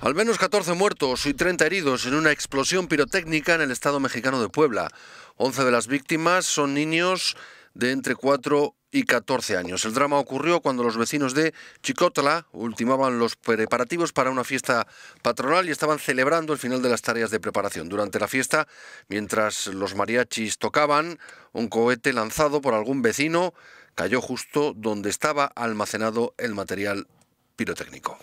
Al menos 14 muertos y 30 heridos en una explosión pirotécnica en el estado mexicano de Puebla. 11 de las víctimas son niños de entre 4 y 14 años. El drama ocurrió cuando los vecinos de Chicotla ultimaban los preparativos para una fiesta patronal y estaban celebrando el final de las tareas de preparación. Durante la fiesta, mientras los mariachis tocaban, un cohete lanzado por algún vecino cayó justo donde estaba almacenado el material pirotécnico.